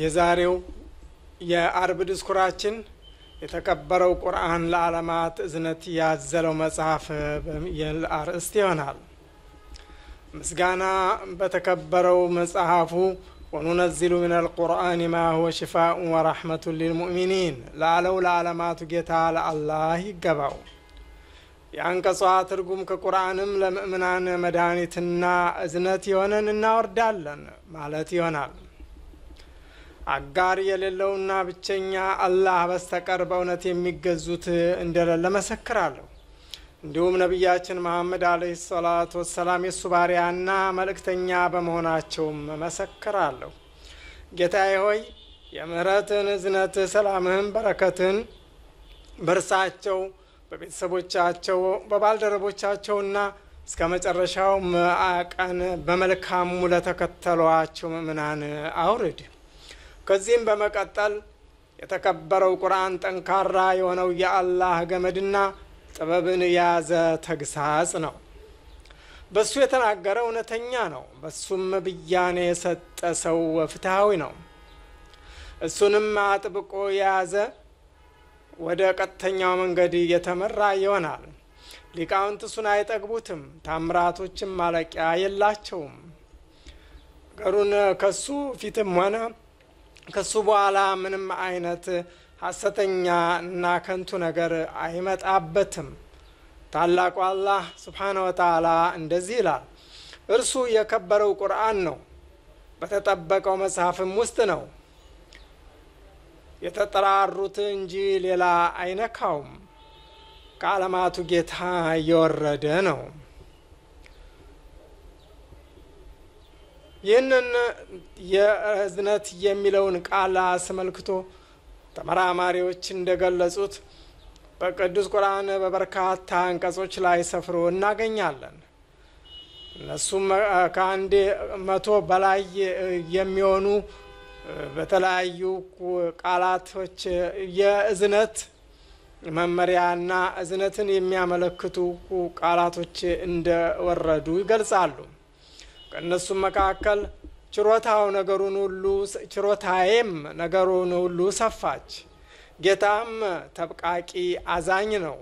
የዛሬው የአርብ ድስኩራችን የተከበረው ቁርአን ለዓለማት እዝነት ያዘለው መጽሐፍ የሚል አርእስት ይሆናል። ምስጋና በተከበረው መጽሐፉ ወኑነዚሉ ምን አልቁርአን ማ ሁወ ሽፋኡን ወራሕመቱ ሊልሙእሚኒን ላለው ለዓለማቱ ጌታ ለአላህ ይገባው። የአንቀጿ ትርጉም ከቁርአንም ለምእምናን መድኃኒትና እዝነት የሆነን እናወርዳለን ማለት ይሆናል። አጋር የሌለውና ብቸኛ አላህ በስተቀር በእውነት የሚገዙት እንደሌለ መሰክራለሁ። እንዲሁም ነቢያችን መሐመድ አለህ ሰላቱ ወሰላም የእሱ ባሪያና መልእክተኛ በመሆናቸውም መሰክራለሁ። ጌታዬ ሆይ የምህረትን እዝነት፣ ሰላምህን፣ በረከትን በእርሳቸው በቤተሰቦቻቸው በባልደረቦቻቸውና እስከ መጨረሻው ቀን በመልካሙ ለተከተሏቸው ምእምናን አውርድ። ከዚህም በመቀጠል የተከበረው ቁርአን ጠንካራ የሆነው የአላህ ገመድና ጥበብን የያዘ ተግሳጽ ነው። በሱ የተናገረ እውነተኛ ነው። በሱም ብያኔ የሰጠ ሰው ፍትሐዊ ነው። እሱንም አጥብቆ የያዘ ወደ ቀጥተኛው መንገድ እየተመራ ይሆናል። ሊቃውንት እሱን አይጠግቡትም፣ ታምራቶችም ማለቂያ የላቸውም። ገሩን ከሱ ፊትም ሆነ ከሱ በኋላ ምንም አይነት ሐሰተኛ እና ከንቱ ነገር አይመጣበትም። ታላቁ አላህ ስብሓነ ወተዓላ እንደዚህ ይላል። እርሱ የከበረው ቁርአን ነው፣ በተጠበቀው መጽሐፍም ውስጥ ነው። የተጠራሩት እንጂ ሌላ አይነካውም። ከዓለማቱ ጌታ እየወረደ ነው። ይህንን የእዝነት የሚለውን ቃል አስመልክቶ ተመራማሪዎች እንደገለጹት በቅዱስ ቁርአን በበርካታ አንቀጾች ላይ ሰፍሮ እናገኛለን። እነሱም ከአንድ መቶ በላይ የሚሆኑ በተለያዩ ቃላቶች የእዝነት መመሪያና እዝነትን የሚያመለክቱ ቃላቶች እንደወረዱ ይገልጻሉ። ከእነሱም መካከል ችሮታው ነገሩን ሁሉ ችሮታዬም ነገሩን ሁሉ ሰፋች። ጌታም ተብቃቂ አዛኝ ነው።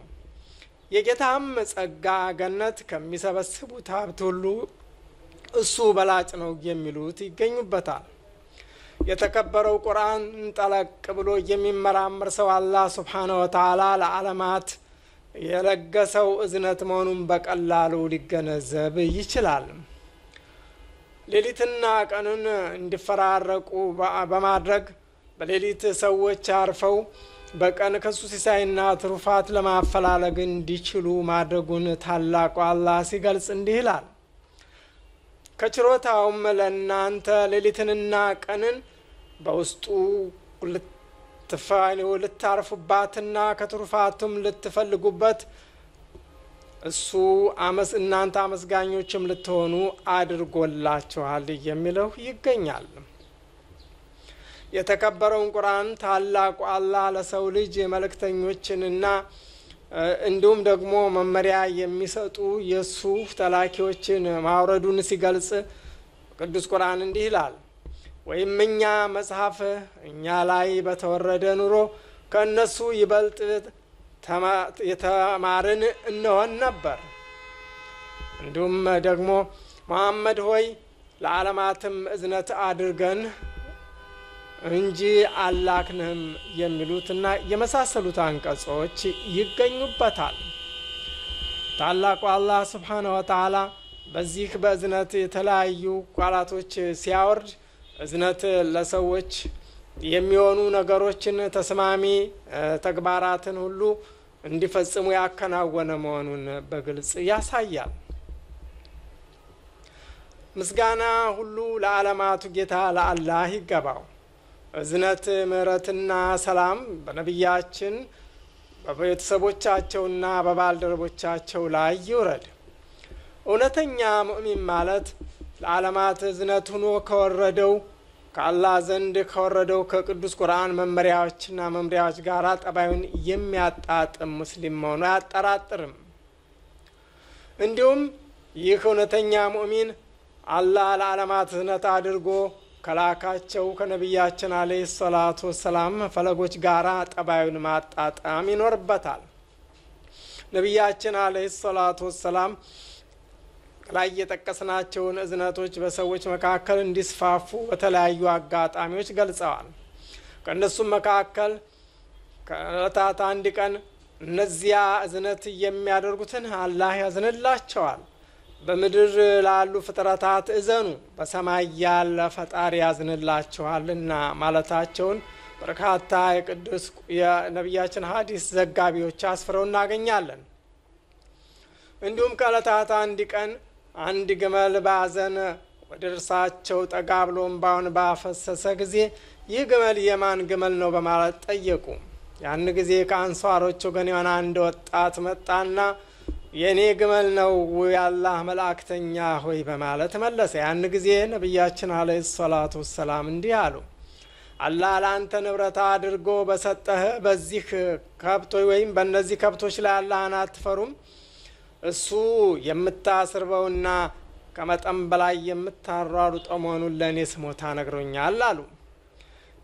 የጌታም ጸጋ ገነት ከሚሰበስቡት ሀብት ሁሉ እሱ በላጭ ነው የሚሉት ይገኙበታል። የተከበረው ቁርአን ጠለቅ ብሎ የሚመራመር ሰው አላህ ስብሓነ ወተዓላ ለዓለማት የለገሰው እዝነት መሆኑን በቀላሉ ሊገነዘብ ይችላል። ሌሊትና ቀኑን እንዲፈራረቁ በማድረግ በሌሊት ሰዎች አርፈው በቀን ከሱ ሲሳይና ትሩፋት ለማፈላለግ እንዲችሉ ማድረጉን ታላቁ አላህ ሲገልጽ እንዲህ ይላል። ከችሮታውም ለእናንተ ሌሊትንና ቀንን በውስጡ ልታርፉባትና ከትሩፋቱም ልትፈልጉበት እሱ አመስ እናንተ አመስጋኞችም ልትሆኑ አድርጎላችኋል የሚለው ይገኛል። የተከበረውን ቁርአን ታላቁ አላህ ለሰው ልጅ መልእክተኞችንና እንዲሁም ደግሞ መመሪያ የሚሰጡ የእሱ ተላኪዎችን ማውረዱን ሲገልጽ ቅዱስ ቁርአን እንዲህ ይላል። ወይም እኛ መጽሐፍ እኛ ላይ በተወረደ ኑሮ ከእነሱ ይበልጥ የተማርን እንሆን ነበር። እንዲሁም ደግሞ መሐመድ ሆይ ለዓለማትም እዝነት አድርገን እንጂ አላክንህም የሚሉትና የመሳሰሉት አንቀጾች ይገኙበታል። ታላቁ አላህ ስብሓን ወተላ በዚህ በእዝነት የተለያዩ ቃላቶች ሲያወርድ እዝነት ለሰዎች የሚሆኑ ነገሮችን ተስማሚ ተግባራትን ሁሉ እንዲፈጽሙ ያከናወነ መሆኑን በግልጽ ያሳያል። ምስጋና ሁሉ ለዓለማቱ ጌታ ለአላህ ይገባው። እዝነት ምሕረትና ሰላም በነቢያችን በቤተሰቦቻቸውና በባልደረቦቻቸው ላይ ይውረድ። እውነተኛ ሙእሚን ማለት ለዓለማት እዝነት ሆኖ ከወረደው ከአላህ ዘንድ ከወረደው ከቅዱስ ቁርአን መመሪያዎችና መምሪያዎች ጋር ጠባዩን የሚያጣጥም ሙስሊም መሆኑ አያጠራጥርም። እንዲሁም ይህ እውነተኛ ሙእሚን አላህ ለዓለማት እዝነት አድርጎ ከላካቸው ከነቢያችን አለህ ሰላቱ ወሰላም ፈለጎች ጋር ጠባዩን ማጣጣም ይኖርበታል። ነቢያችን አለህ ሰላቱ ወሰላም ላይ የጠቀስናቸውን እዝነቶች በሰዎች መካከል እንዲስፋፉ በተለያዩ አጋጣሚዎች ገልጸዋል። ከእነሱም መካከል ከእለታት አንድ ቀን እነዚያ እዝነት የሚያደርጉትን አላህ ያዝንላቸዋል። በምድር ላሉ ፍጥረታት እዘኑ፣ በሰማይ ያለ ፈጣሪ ያዝንላቸዋልና ማለታቸውን በርካታ የቅዱስ የነቢያችን ሐዲስ ዘጋቢዎች አስፍረው እናገኛለን። እንዲሁም ከእለታት አንድ ቀን አንድ ግመል በአዘን ወደ እርሳቸው ጠጋ ብሎ እምባውን ባፈሰሰ ጊዜ ይህ ግመል የማን ግመል ነው በማለት ጠየቁ። ያን ጊዜ ከአንሷሮች ወገን የሆነ አንድ ወጣት መጣና የእኔ ግመል ነው ያላህ መላእክተኛ ሆይ በማለት መለሰ። ያን ጊዜ ነቢያችን አለ ሰላቱ ወሰላም እንዲህ አሉ። አላህ ለአንተ ንብረት አድርጎ በሰጠህ በዚህ ከብቶች ወይም በእነዚህ ከብቶች ላይ አላህን አትፈሩም? እሱ የምታስርበውና ከመጠን በላይ የምታሯሩጠው መሆኑን ለእኔ ስሞታ ነግሮኛል አሉ።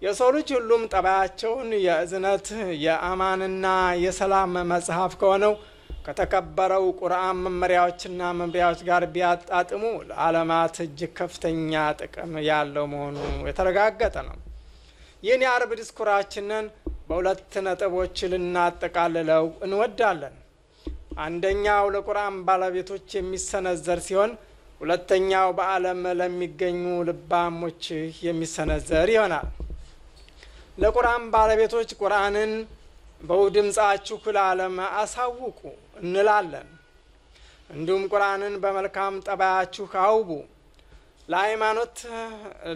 የሰው ልጅ ሁሉም ጠባያቸውን የእዝነት የአማንና የሰላም መጽሐፍ ከሆነው ከተከበረው ቁርአን መመሪያዎችና መምሪያዎች ጋር ቢያጣጥሙ ለዓለማት እጅግ ከፍተኛ ጥቅም ያለው መሆኑ የተረጋገጠ ነው። ይህን የአርብ ዲስኩራችንን በሁለት ነጥቦች ልናጠቃልለው እንወዳለን። አንደኛው ለቁርአን ባለቤቶች የሚሰነዘር ሲሆን ሁለተኛው በዓለም ለሚገኙ ልባሞች የሚሰነዘር ይሆናል። ለቁርአን ባለቤቶች ቁርአንን በውድምጻችሁ ድምፃችሁ ለዓለም አሳውቁ እንላለን። እንዲሁም ቁርአንን በመልካም ጠባያችሁ አውቡ። ለሃይማኖት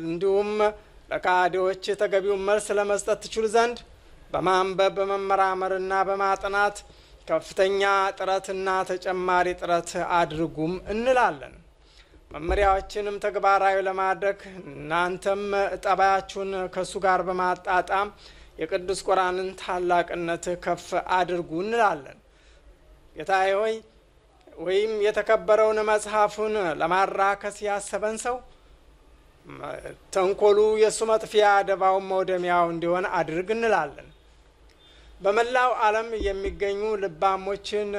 እንዲሁም ለካዲዎች ተገቢውን መልስ ለመስጠት ትችሉ ዘንድ በማንበብ በመመራመርና በማጥናት ከፍተኛ ጥረትና ተጨማሪ ጥረት አድርጉም እንላለን። መመሪያዎችንም ተግባራዊ ለማድረግ እናንተም ጠባያችሁን ከእሱ ጋር በማጣጣም የቅዱስ ቁርአንን ታላቅነት ከፍ አድርጉ እንላለን። ጌታዬ ሆይ ወይም የተከበረውን መጽሐፉን ለማራከስ ያሰበን ሰው ተንኮሉ የእሱ መጥፊያ፣ ደባውን መውደሚያው እንዲሆን አድርግ እንላለን። በመላው ዓለም የሚገኙ ልባሞችን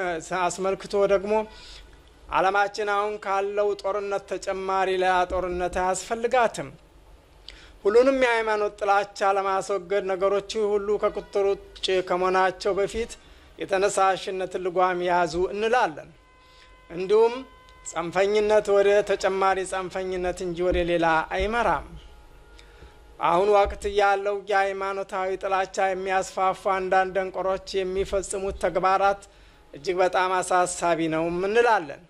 አስመልክቶ ደግሞ ዓለማችን አሁን ካለው ጦርነት ተጨማሪ ሌላ ጦርነት አያስፈልጋትም። ሁሉንም የሃይማኖት ጥላቻ ለማስወገድ ነገሮች ሁሉ ከቁጥር ውጭ ከመሆናቸው በፊት የተነሳሽነት ልጓም ያዙ እንላለን። እንዲሁም ጸንፈኝነት ወደ ተጨማሪ ጸንፈኝነት እንጂ ወደ ሌላ አይመራም። አሁን ወቅት ያለው የሃይማኖታዊ ጥላቻ የሚያስፋፋ አንዳንድ ደንቆሮች የሚፈጽሙት ተግባራት እጅግ በጣም አሳሳቢ ነው እንላለን።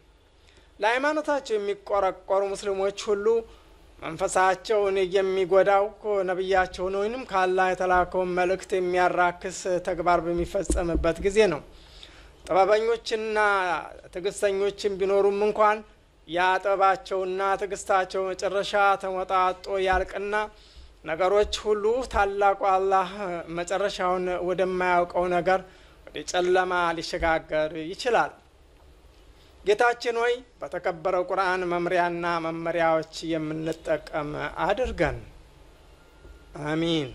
ለሃይማኖታቸው የሚቆረቆሩ ሙስሊሞች ሁሉ መንፈሳቸውን የሚጎዳው ነቢያቸውን ወይም ካላ የተላከውን መልእክት የሚያራክስ ተግባር በሚፈጸምበት ጊዜ ነው። ጥበበኞችና ትዕግስተኞችን ቢኖሩም እንኳን ያ ጥበባቸውና ትዕግስታቸው መጨረሻ ተሞጣጦ ያልቅና ነገሮች ሁሉ ታላቁ አላህ መጨረሻውን ወደማያውቀው ነገር ወደ ጨለማ ሊሸጋገር ይችላል። ጌታችን ሆይ በተከበረው ቁርአን መምሪያና መመሪያዎች የምንጠቀም አድርገን አሚን።